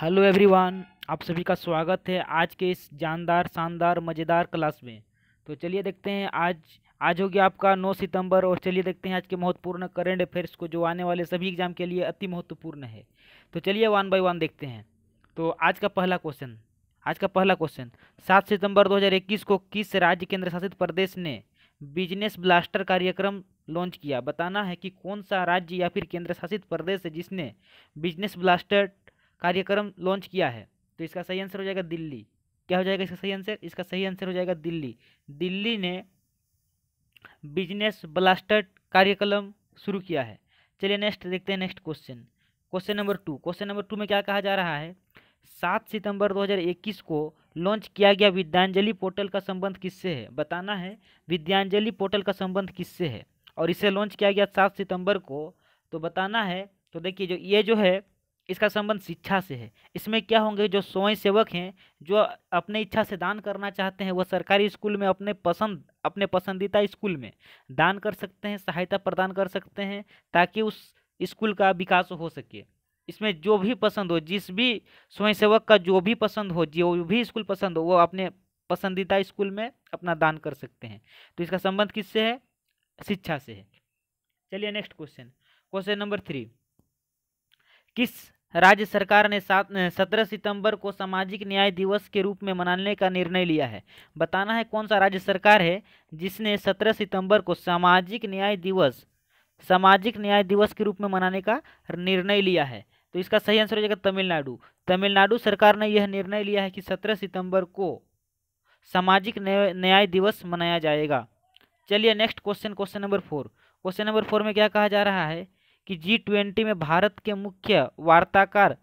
hello everyone आप सभी का स्वागत है आज के इस जानदार शानदार मज़ेदार क्लास में तो चलिए देखते हैं आज आज हो गया आपका 9 सितंबर और चलिए देखते हैं आज के महत्वपूर्ण करंट अफेयर्स को जो आने वाले सभी एग्जाम के लिए अति महत्वपूर्ण है तो चलिए वन बाई वन देखते हैं तो आज का पहला क्वेश्चन आज का पहला क्वेश्चन सात सितम्बर दो को किस राज्य केंद्र शासित प्रदेश ने बिजनेस ब्लास्टर कार्यक्रम लॉन्च किया बताना है कि कौन सा राज्य या फिर केंद्र शासित प्रदेश है जिसने बिजनेस ब्लास्टर कार्यक्रम लॉन्च किया है तो इसका सही आंसर हो जाएगा दिल्ली क्या हो जाएगा इसका सही आंसर इसका सही आंसर हो जाएगा दिल्ली दिल्ली ने बिजनेस ब्लास्टर कार्यक्रम शुरू किया है चलिए नेक्स्ट देखते हैं next question question number two question number two में क्या कहा जा रहा है सात सितंबर 2021 को लॉन्च किया गया विद्यांजलि पोर्टल का संबंध किससे है बताना है विद्यांजलि पोर्टल का संबंध किससे है और इसे लॉन्च किया गया सात सितंबर को तो बताना है तो देखिए जो ये जो है इसका संबंध शिक्षा से है इसमें क्या होंगे जो स्वयं सेवक हैं जो अपने इच्छा से दान करना चाहते हैं वह सरकारी स्कूल में अपने पसंद अपने पसंदीदा स्कूल में दान कर सकते हैं सहायता प्रदान कर सकते हैं ताकि उस स्कूल का विकास हो सके इसमें जो भी पसंद हो जिस भी स्वयंसेवक का जो भी पसंद हो जो भी स्कूल पसंद हो वो अपने पसंदीदा स्कूल में अपना दान कर सकते हैं तो इसका संबंध किससे है शिक्षा से है चलिए next question question number three किस राज्य सरकार ने सात सत्रह सितंबर को सामाजिक न्याय दिवस के रूप में मनाने का निर्णय लिया है बताना है कौन सा राज्य सरकार है जिसने सत्रह सितंबर को सामाजिक न्याय दिवस सामाजिक न्याय दिवस के रूप में मनाने का निर्णय लिया है तो इसका सही आंसर हो जाएगा तमिलनाडु तमिलनाडु सरकार ने यह निर्णय लिया है कि सत्रह सितंबर को सामाजिक न्याय दिवस मनाया जाएगा चलिए next question question number four question number four में क्या कहा जा रहा है कि जी ट्वेंटी में भारत के मुख्य वार्ताकार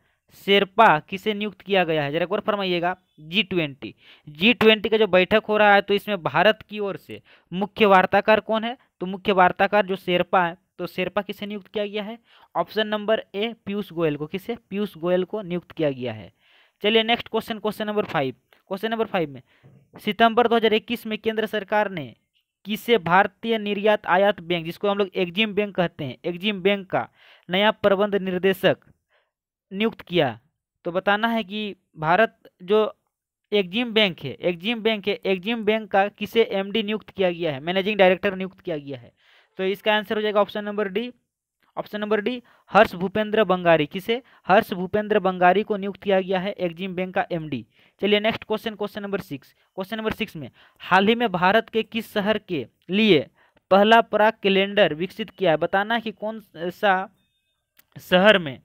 शेरपा किसे नियुक्त किया गया है जरा एक बार फरमाइएगा जी ट्वेंटी जी ट्वेंटी का जो बैठक हो रहा है तो इसमें भारत की ओर से मुख्य वार्ताकार कौन है तो मुख्य वार्ताकार जो शेरपा है तो शेरपा किसे नियुक्त किया गया है option number A Piyush Goyal को किसे पीयूष गोयल को नियुक्त किया गया है चलिए next question question number five question number five में सितंबर 2021 में केंद्र सरकार ने किसे भारतीय निर्यात आयात बैंक जिसको हम लोग एग्जिम बैंक कहते हैं एग्जिम बैंक का नया प्रबंध निर्देशक नियुक्त किया तो बताना है कि भारत जो एग्जिम बैंक है एग्जिम बैंक है एग्जिम बैंक का किसे एमडी नियुक्त किया गया है मैनेजिंग डायरेक्टर नियुक्त किया गया है तो इसका आंसर हो जाएगा option number D option number D Harsh Bhupendra Bangari किसे हर्ष भूपेंद्र बंगारी को नियुक्त किया गया है एग्जिम बैंक का एमडी चलिए next question question number six question number six में हाल ही में भारत के किस शहर के लिए पहला पराग कैलेंडर विकसित किया है बताना कि कौन सा शहर में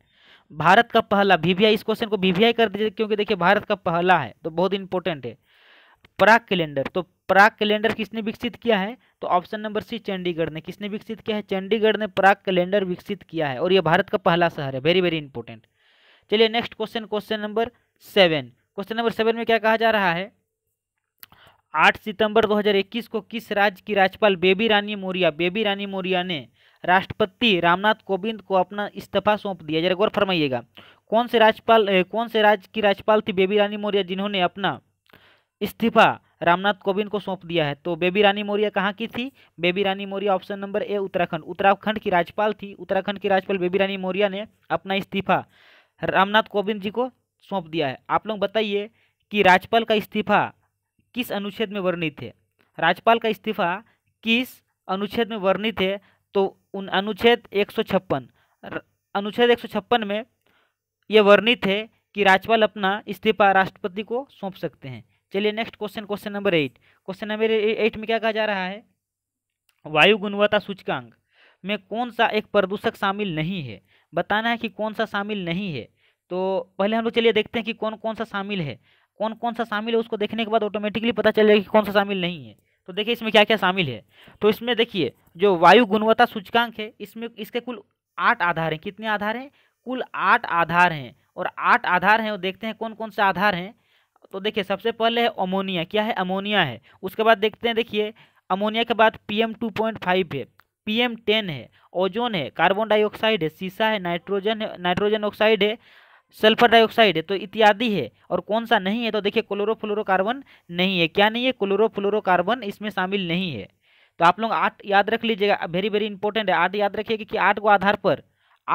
भारत का पहला वीवीआई इस क्वेश्चन को वीवीआई कर दीजिए क्योंकि देखिए भारत का पहला है तो बहुत इंपॉर्टेंट है प्राग कैलेंडर तो प्राग कैलेंडर किसने विकसित किया है तो ऑप्शन नंबर सी चंडीगढ़ ने किसने विकसित किया है चंडीगढ़ ने प्राग कैलेंडर विकसित किया है और यह भारत का पहला शहर है वेरी वेरी इंपॉर्टेंट चलिए next question question number seven question number seven में क्या कहा जा रहा है आठ सितंबर 2021 को किस राज्य की राज्यपाल बेबी रानी मौर्या बेबी रानी मौर्या ने राष्ट्रपति रामनाथ कोविंद को अपना इस्तीफा सौंप दिया जरा गौर फरमाइएगा कौन से राज्यपाल कौन से राज्य की राज्यपाल थी बेबी रानी मौर्या जिन्होंने अपना इस्तीफा रामनाथ कोविंद को सौंप दिया है तो बेबी रानी मौर्य कहाँ की थी Baby Rani Maurya option number A Uttarakhand Uttarakhand की राज्यपाल थी उत्तराखंड की राज्यपाल बेबी रानी मौर्य ने अपना इस्तीफा रामनाथ कोविंद जी को सौंप दिया है आप लोग बताइए कि राज्यपाल का इस्तीफा किस अनुच्छेद में वर्णित है राज्यपाल का इस्तीफा किस अनुच्छेद में वर्णित है तो उन अनुच्छेद एक अनुच्छेद एक में ये वर्णित है कि राज्यपाल अपना इस्तीफा राष्ट्रपति को सौंप सकते हैं चलिए next question question number eight question number eight में क्या कहा जा रहा है वायु गुणवत्ता सूचकांक में कौन सा एक प्रदूषक शामिल नहीं है बताना है कि कौन सा शामिल नहीं है तो पहले हम लोग चलिए देखते हैं कि कौन कौन सा शामिल है कौन कौन सा शामिल है उसको देखने के बाद ऑटोमेटिकली पता चल जाएगा कि कौन सा शामिल नहीं है तो देखिए इसमें क्या क्या शामिल है तो इसमें देखिए जो वायु गुणवत्ता सूचकांक है इसमें इसके कुल आठ आधार हैं कितने आधार हैं कुल आठ आधार हैं और आठ आधार हैं और देखते हैं कौन कौन से आधार हैं तो देखिए सबसे पहले है अमोनिया क्या है अमोनिया है उसके बाद देखते हैं देखिए अमोनिया के बाद P M two point five है पी एम टेन है ओजोन है कार्बन डाइऑक्साइड है सीसा है नाइट्रोजन है नाइट्रोजन ऑक्साइड है सल्फर डाइऑक्साइड है तो इत्यादि है और कौन सा नहीं है तो देखिए क्लोरोफ्लोरोकार्बन नहीं है क्या नहीं है क्लोरोफ्लोरोकार्बन इसमें शामिल नहीं है तो आप लोग आठ याद रख लीजिएगा वेरी वेरी इंपॉर्टेंट है आठ याद रखिएगा कि आठ को आधार पर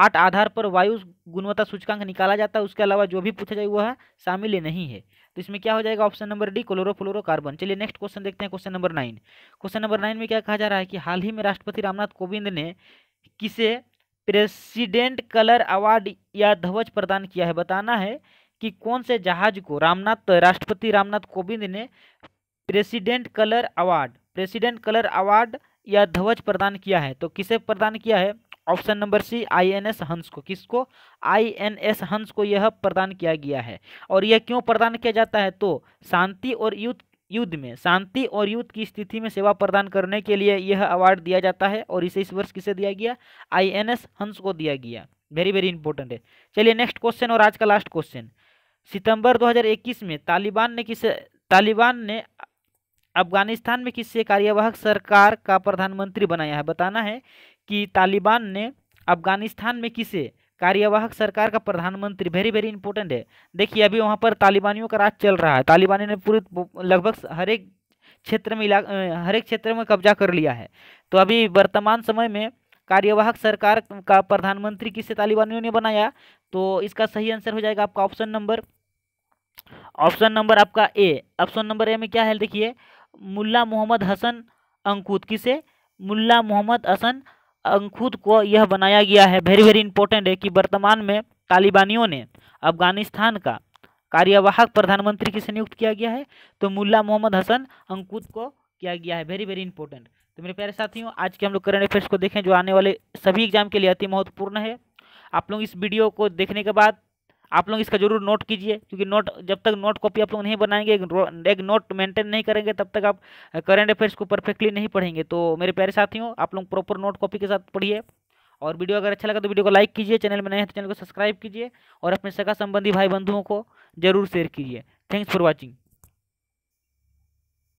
आठ आधार पर वायु गुणवत्ता सूचकांक निकाला जाता है उसके अलावा जो भी पूछा जाए वह शामिल नहीं है तो इसमें क्या हो जाएगा ऑप्शन नंबर डी क्लोरोफ्लोरोकार्बन चलिए नेक्स्ट क्वेश्चन देखते हैं question number nine question number nine में क्या कहा जा रहा है कि हाल ही में राष्ट्रपति रामनाथ कोविंद ने किसे प्रेसिडेंट कलर अवार्ड या ध्वज प्रदान किया है बताना है कि कौन से जहाज को रामनाथ राष्ट्रपति रामनाथ कोविंद ने president colour award president colour award या ध्वज प्रदान किया है तो किसे प्रदान किया है ऑप्शन नंबर सी आईएनएस हंस को किसको आईएनएस हंस को यह प्रदान किया गया है और यह क्यों प्रदान किया जाता है तो शांति और युद्ध युद्ध में शांति और युद्ध की स्थिति में सेवा प्रदान करने के लिए यह अवार्ड दिया जाता है और इसे इस वर्ष किसे दिया गया आईएनएस हंस को दिया गया वेरी वेरी इंपॉर्टेंट है चलिए नेक्स्ट क्वेश्चन और आज का लास्ट क्वेश्चन सितंबर 2021 में तालिबान ने किसे तालिबान ने अफगानिस्तान में किससे कार्यवाहक सरकार का प्रधानमंत्री बनाया है बताना है कि तालिबान ने अफगानिस्तान में किसे कार्यवाहक सरकार का प्रधानमंत्री वेरी वेरी इंपॉर्टेंट है देखिए अभी वहाँ पर तालिबानियों का राज चल रहा है तालिबानियों ने पूरे लगभग हर एक क्षेत्र में इलाक हर एक क्षेत्र में कब्जा कर लिया है तो अभी वर्तमान समय में कार्यवाहक सरकार का प्रधानमंत्री किसे तालिबानियों ने बनाया तो इसका सही आंसर हो जाएगा आपका ऑप्शन नंबर ऑप्शन नंबर आपका ए ऑप्शन नंबर ए में क्या है देखिए मुल्ला मोहम्मद हसन अंकुत किसे मुल्ला मोहम्मद हसन अंकुद को यह बनाया गया है वेरी वेरी इंपॉर्टेंट है कि वर्तमान में तालिबानियों ने अफगानिस्तान का कार्यवाहक प्रधानमंत्री किसे नियुक्त किया गया है तो मुल्ला मोहम्मद हसन अंकुद को किया गया है वेरी वेरी इंपॉर्टेंट तो मेरे प्यारे साथियों आज के हम लोग करंट अफेयर्स को देखें जो आने वाले सभी एग्जाम के लिए अति महत्वपूर्ण है आप लोग इस वीडियो को देखने के बाद आप लोग इसका जरूर नोट कीजिए क्योंकि नोट जब तक नोट कॉपी आप लोग नहीं बनाएंगे एक नोट मेंटेन नहीं करेंगे तब तक आप करंट अफेयर्स को परफेक्टली नहीं पढ़ेंगे तो मेरे प्यारे साथियों आप लोग प्रॉपर नोट कॉपी के साथ पढ़िए और वीडियो अगर अच्छा लगा तो वीडियो को लाइक कीजिए चैनल में नए हैं तो चैनल को सब्सक्राइब कीजिए और अपने सगा संबंधी भाई बंधुओं को जरूर शेयर कीजिए थैंक्स फॉर वॉचिंग